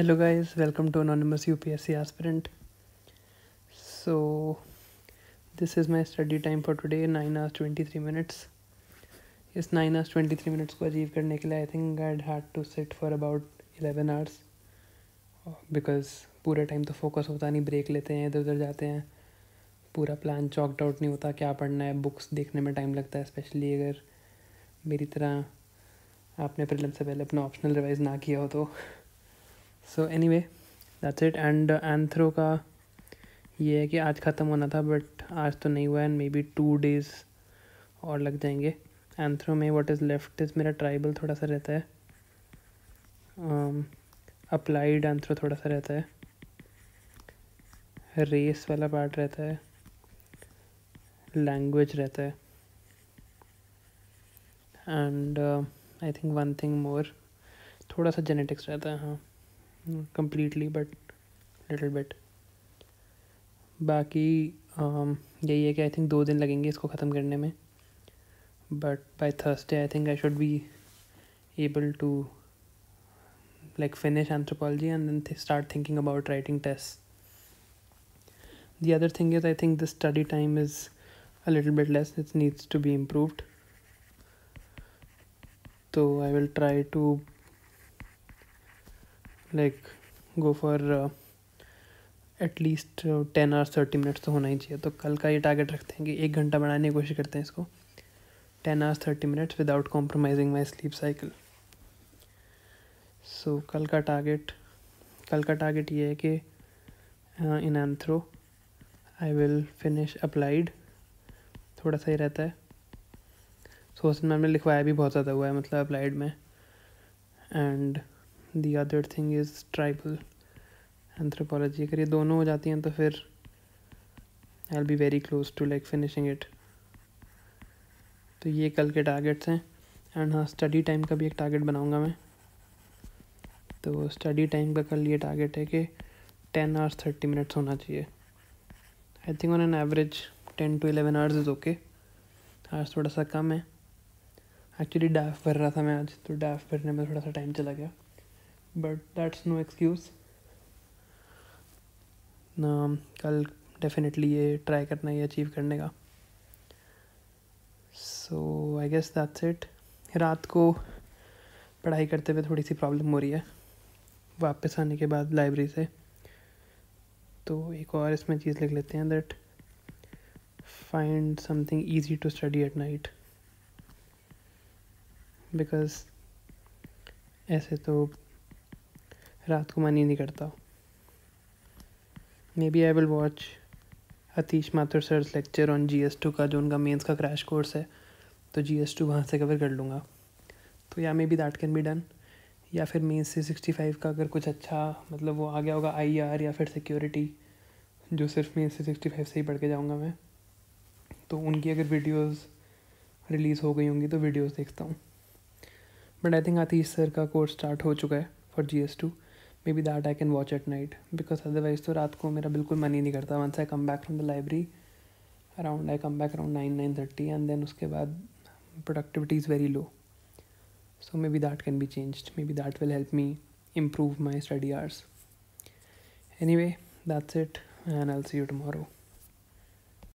Hello guys welcome to anonymous C aspirant so this is my study time for today nine hours twenty three minutes इस nine hours twenty three minutes को achieve करने के लिए I think I'd had to sit for about eleven hours because पूरा time तो focus होता नहीं break लेते हैं इधर उधर जाते हैं पूरा प्लान चॉकड आउट नहीं होता क्या पढ़ना है बुक्स देखने में टाइम लगता है स्पेशली अगर मेरी तरह आपने प्रिलम से पहले अपना ऑप्शनल रिवाइज ना किया हो तो so anyway that's it and anthro का ये है कि आज ख़त्म होना था बट आज तो नहीं हुआ and maybe two days और लग जाएंगे एंथ्रो में व्हाट इज़ लेफ्ट इज़ मेरा ट्राइबल थोड़ा सा रहता है अप्लाइड um, एंथ्रो थोड़ा सा रहता है रेस वाला पार्ट रहता है लैंग्वेज रहता है and I think one thing more थोड़ा सा जेनेटिक्स रहता है हाँ completely but little bit बाकी um, यही है कि I थिंक दो दिन लगेंगे इसको ख़त्म करने में but by Thursday I think I should be able to like finish anthropology and then start thinking about writing tests. The other thing is, I think the study time is a little bit less, it needs to be improved. So, I will try to like go for at least ten hours thirty minutes तो होना ही चाहिए तो कल का ये target रखते हैं कि एक घंटा बढ़ाने की कोशिश करते हैं इसको ten hours thirty minutes without compromising my sleep cycle so कल का टारगेट कल का टारगेट ये है कि in anthro I will finish applied थोड़ा सा ही रहता है सो उसमें हमने लिखवाया भी बहुत ज़्यादा हुआ है मतलब अप्लाइड में and the other thing is tribal anthropology अगर ये दोनों हो जाती हैं तो फिर I'll be very close to like finishing it तो ये कल के टारगेट्स हैं एंड हाँ स्टडी टाइम का भी एक टारगेट बनाऊंगा मैं तो स्टडी टाइम का कल ये टारगेट है कि टेन आवर्स थर्टी मिनट्स होना चाहिए I think on an average ten to eleven hours is okay आज थोड़ा सा कम है एक्चुअली डाफ भर रहा था मैं आज तो डाफ भरने में थोड़ा सा टाइम चला गया बट दैट्स नो एक्सक्यूज़ ना कल डेफिनेटली ये ट्राई करना ये अचीव करने का so I guess that's it रात को पढ़ाई करते हुए थोड़ी सी प्रॉब्लम हो रही है वापस आने के बाद लाइब्रेरी से तो एक और इसमें चीज़ लिख लेते हैं that find something easy to study at night because ऐसे तो रात को मन ही नहीं करता maybe I will watch Atish Mathur sir lecture on G S two का जो उनका मेन्स का क्रैश कोर्स है तो जी एस टू वहाँ से कवर कर लूँगा तो या maybe that can be done या फिर मेन्स से सिक्सटी फाइव का अगर कुछ अच्छा मतलब वो आ गया होगा आई आर e या फिर सिक्योरिटी जो सिर्फ मेन्स से सिक्सटी फाइव से ही पढ़ के जाऊँगा मैं तो उनकी अगर वीडियोज़ रिलीज़ हो गई होंगी तो वीडियोस देखता हूँ but I think Atish sir का कोर्स स्टार्ट हो चुका है for G S two maybe that I can watch at night because otherwise तो रात को मेरा बिल्कुल मन ही नहीं करता once I come back from the library around I come back around nine nine thirty and then उसके बाद productivity is very low so maybe that can be changed maybe that will help me improve my study hours anyway that's it and i'll see you tomorrow